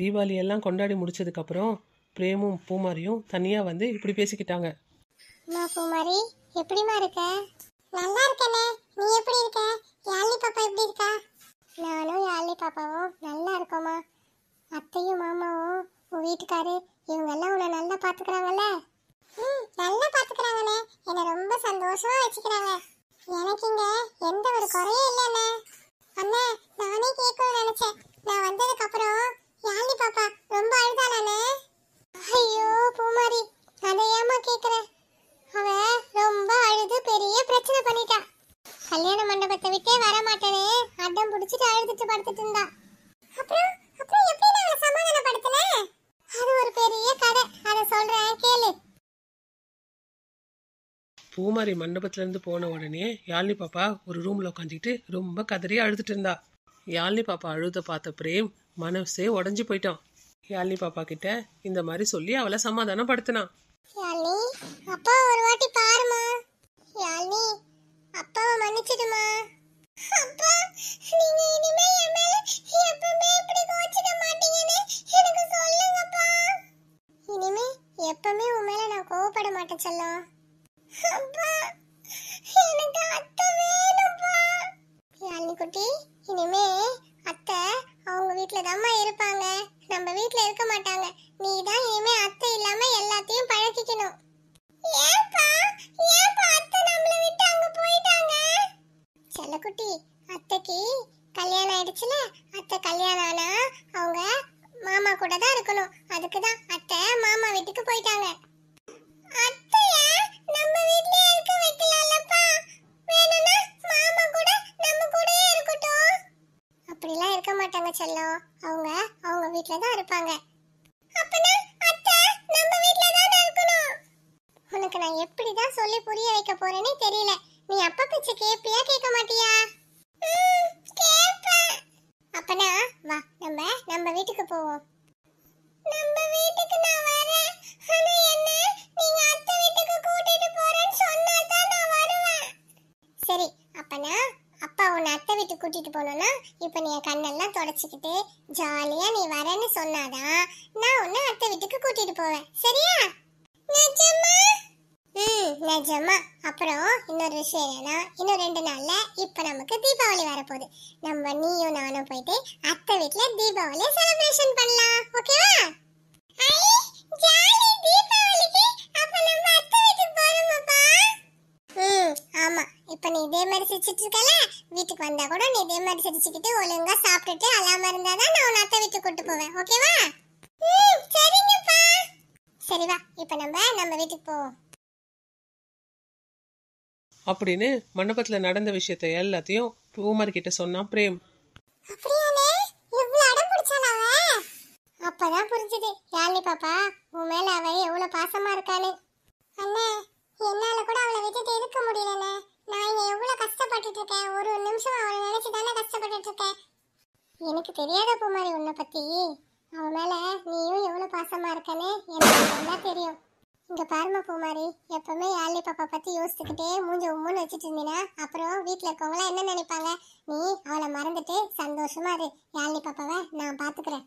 தீபாவளியெல்லாம் கொண்டாடி முடிச்சதுக்கப்புறம் பிரேமும் பூமாரியும் தனியாக வந்து இப்படி பேசிக்கிட்டாங்க அம்மா பூமாரி எப்படிமா இருக்க நல்லா இருக்கனே நீ எப்படி இருக்க யாழ்லி பாப்பா எப்படி இருக்கா நானும் யாழ்லி பாப்பாவும் நல்லா இருக்கோமா அத்தையும் மாமாவும் உன் வீட்டுக்காரு இவங்கெல்லாம் உன்னை நல்லா பார்த்துக்கிறாங்கல்ல ம் நல்லா பார்த்துக்கிறாங்கண்ணே என்னை ரொம்ப சந்தோஷமா வச்சுக்கிறாங்க எனக்கு இங்க எந்த ஒரு குறையும் இல்லைண்ணே அண்ணா நானே கேட்கணும்னு நினைச்சேன் நான் வந்ததுக்கு அப்புறம் யாண்டி பாப்பா ரொம்ப அழுதாளானே ஐயோ பூமாரி அதை ஏமா கேக்குற அவ ரொம்ப அழுது பெரிய பிரச்சனை பண்ணிட்டா கல்யாண மண்டபத்தை விட்டே வர மாட்டேனே அடம் பிடிச்சிட்டு அழுதுட்டு படுத்துட்டு இருந்தா அப்புறம் அப்புறம் எப்படி நாங்க சமாதானப்படுத்தல அது ஒரு பெரிய கதை அதை சொல்றேன் கேளு பூமாரி மண்டபத்துல இருந்து போன உடனே யாழ்னி பாப்பா ஒரு ரூம்ல உட்காந்துக்கிட்டு ரொம்ப கதறி அழுதுட்டு இருந்தா யாழ்னி பாப்பா அழுத பார்த்த பிரேம் மனசே உடஞ்சி போயிட்டான் யாழ்னி பாப்பா கிட்ட இந்த மாதிரி சொல்லி அவளை சமாதானம் படுத்தினான் அப்பா ஒரு வாட்டி பாருமா யாழினி அப்பாவை மன்னிச்சிடுமா நான் கோவப்பட குட்டி இனிமே மாட்டிக்கணும் ஏப்பா ஏப்பா அத்தை நம்மள விட்டு அங்க போயிட்டாங்க செல்லக்குட்டி அத்தைக்கு கல்யாணம் ஆயிடுச்சுல அத்தை கல்யாணம் ஆனா அவங்க மாமா கூட தான் இருக்கணும் அதுக்கு தான் அத்தை மாமா வீட்டுக்கு போயிட்டாங்க அத்தைய நம்ம இருக்க மாட்டாங்க செல்லம் அவங்க அவங்க வீட்ல தான் இருப்பாங்க அப்பனா அத்தை நம்ம வீட்ல தான் சொல்லி புரிய வைக்க போறேனே தெரியல நீ அப்ப பேச்ச கேப்பியா கேட்க மாட்டியா அப்பனா வா நம்ம நம்ம வீட்டுக்கு போவோம் நம்ம வீட்டுக்கு நான் வரேன் ஆனா என்ன நீங்க அத்த வீட்டுக்கு கூட்டிட்டு போறேன்னு சொன்னா தான் நான் வருவேன் சரி அப்பனா அப்பா உன்னை அத்தை வீட்டுக்கு கூட்டிட்டு போனோம்னா இப்போ நீ என் கண்ணெல்லாம் தொடச்சிக்கிட்டு ஜாலியா நீ வரேன்னு சொன்னாதான் நான் உன்னை அத்தை வீட்டுக்கு கூட்டிட்டு போவேன் சரியா இன்னொரு விஷயம் என்னன்னா இன்னும் ரெண்டு நாள்ல இப்ப நமக்கு தீபாவளி வரப்போகுது நம்ம நீயும் நானும் போயிட்டு அத்தை வீட்டுல தீபாவளி செலிப்ரேஷன் பண்ணலாம் ஓகேவா ஆமா இப்ப நீ இதே மாதிரி வீட்டுக்கு வந்தா கூட நீ இதே மாதிரி ஒழுங்கா சாப்பிட்டுட்டு நான் வீட்டுக்கு கூட்டு போவேன் ஓகேவா இப்ப நம்ம நம்ம வீட்டுக்கு போவோம் அப்படின்னு மண்டபத்தில் நடந்த விஷயத்த எல்லாத்தையும் பூமர் கிட்ட சொன்னான் பிரேம் அப்பதான் புரிஞ்சுது யாழ்னி பாப்பா உன் மேல அவ எவ்வளவு பாசமா இருக்கான்னு அண்ணே என்னால கூட அவளை விட்டுட்டு இருக்க முடியலண்ணே நான் இங்க எவ்வளவு கஷ்டப்பட்டுட்டு இருக்கேன் ஒரு நிமிஷம் அவளை நினைச்சு தானே கஷ்டப்பட்டுட்டு இருக்கேன் எனக்கு தெரியாத பூமாரி உன்னை பத்தி அவன் மேல நீயும் எவ்வளவு பாசமா இருக்கன்னு எனக்கு தெரியும் இங்கே பாருமா பூமாரி எப்பவுமே யாழ்லி பாப்பா பற்றி யோசிச்சுக்கிட்டே மூஞ்ச உம்முன்னு வச்சுட்டு இருந்தீங்கன்னா அப்புறம் வீட்டில் இருக்கவங்களாம் என்ன நினைப்பாங்க நீ அவளை மறந்துட்டு சந்தோஷமா இரு யாழ்லி பாப்பாவை நான் பாத்துக்கிறேன்